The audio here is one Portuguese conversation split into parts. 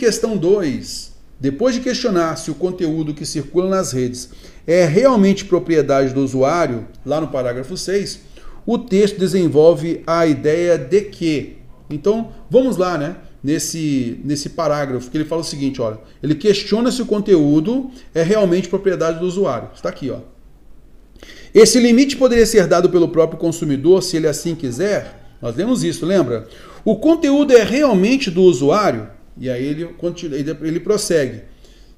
Questão 2. Depois de questionar se o conteúdo que circula nas redes é realmente propriedade do usuário, lá no parágrafo 6, o texto desenvolve a ideia de que. Então, vamos lá, né? Nesse, nesse parágrafo, que ele fala o seguinte: olha, ele questiona se o conteúdo é realmente propriedade do usuário. Está aqui, ó. Esse limite poderia ser dado pelo próprio consumidor se ele assim quiser. Nós lemos isso, lembra? O conteúdo é realmente do usuário? E aí ele, continua, ele prossegue.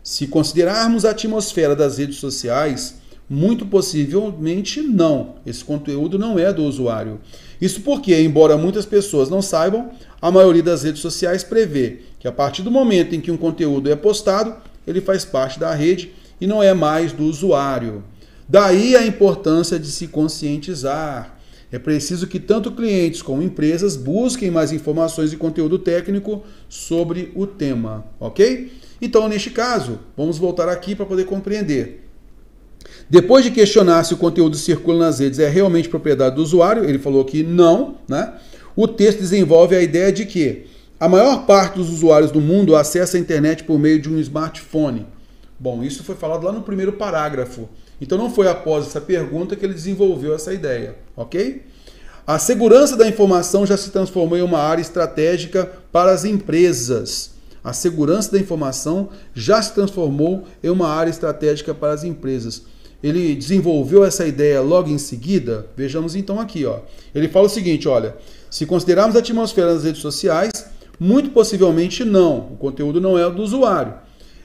Se considerarmos a atmosfera das redes sociais, muito possivelmente não. Esse conteúdo não é do usuário. Isso porque, embora muitas pessoas não saibam, a maioria das redes sociais prevê que a partir do momento em que um conteúdo é postado, ele faz parte da rede e não é mais do usuário. Daí a importância de se conscientizar. É preciso que tanto clientes como empresas busquem mais informações e conteúdo técnico sobre o tema, ok? Então, neste caso, vamos voltar aqui para poder compreender. Depois de questionar se o conteúdo circula nas redes é realmente propriedade do usuário, ele falou que não, né? O texto desenvolve a ideia de que a maior parte dos usuários do mundo acessa a internet por meio de um smartphone. Bom, isso foi falado lá no primeiro parágrafo. Então não foi após essa pergunta que ele desenvolveu essa ideia, ok? A segurança da informação já se transformou em uma área estratégica para as empresas. A segurança da informação já se transformou em uma área estratégica para as empresas. Ele desenvolveu essa ideia logo em seguida. Vejamos então aqui, ó. Ele fala o seguinte, olha: se considerarmos a atmosfera nas redes sociais, muito possivelmente não, o conteúdo não é o do usuário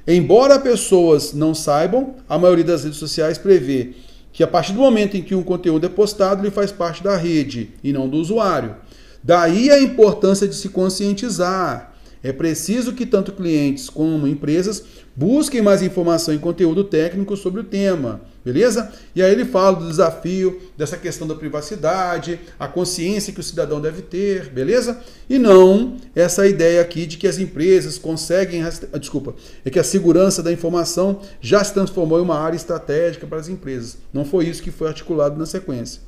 Embora pessoas não saibam, a maioria das redes sociais prevê que a partir do momento em que um conteúdo é postado, ele faz parte da rede e não do usuário. Daí a importância de se conscientizar. É preciso que tanto clientes como empresas busquem mais informação e conteúdo técnico sobre o tema Beleza? E aí ele fala do desafio dessa questão da privacidade, a consciência que o cidadão deve ter, beleza? E não essa ideia aqui de que as empresas conseguem, ah, desculpa, é que a segurança da informação já se transformou em uma área estratégica para as empresas. Não foi isso que foi articulado na sequência.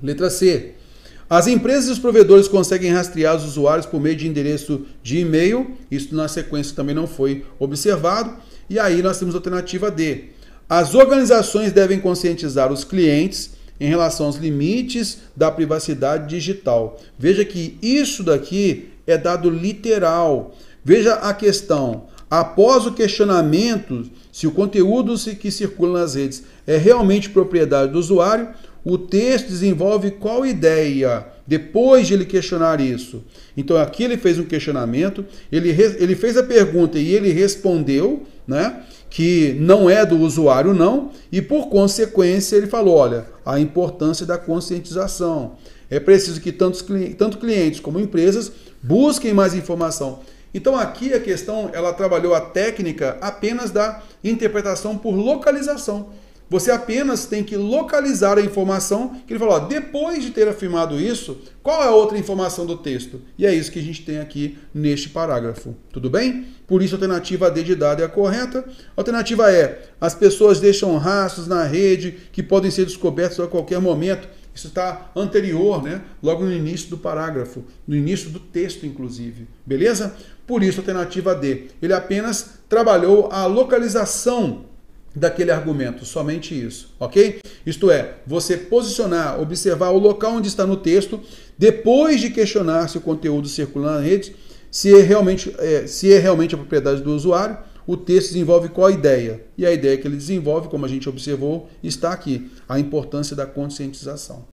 Letra C. As empresas e os provedores conseguem rastrear os usuários por meio de endereço de e-mail. Isso na sequência também não foi observado. E aí nós temos a alternativa D as organizações devem conscientizar os clientes em relação aos limites da privacidade digital. Veja que isso daqui é dado literal. Veja a questão. Após o questionamento se o conteúdo que circula nas redes é realmente propriedade do usuário, o texto desenvolve qual ideia depois de ele questionar isso. Então aqui ele fez um questionamento, ele, ele fez a pergunta e ele respondeu né? que não é do usuário não, e por consequência ele falou, olha, a importância da conscientização. É preciso que tantos, tanto clientes como empresas busquem mais informação. Então aqui a questão, ela trabalhou a técnica apenas da interpretação por localização. Você apenas tem que localizar a informação que ele falou. Ó, depois de ter afirmado isso, qual é a outra informação do texto? E é isso que a gente tem aqui neste parágrafo. Tudo bem? Por isso, a alternativa D de dado é a correta. A alternativa E: é, as pessoas deixam rastros na rede que podem ser descobertos a qualquer momento. Isso está anterior, né? logo no início do parágrafo, no início do texto, inclusive. Beleza? Por isso, alternativa D. Ele apenas trabalhou a localização daquele argumento, somente isso, ok? Isto é, você posicionar, observar o local onde está no texto, depois de questionar se o conteúdo circula na rede, se é realmente, é, se é realmente a propriedade do usuário, o texto desenvolve qual ideia? E a ideia que ele desenvolve, como a gente observou, está aqui, a importância da conscientização.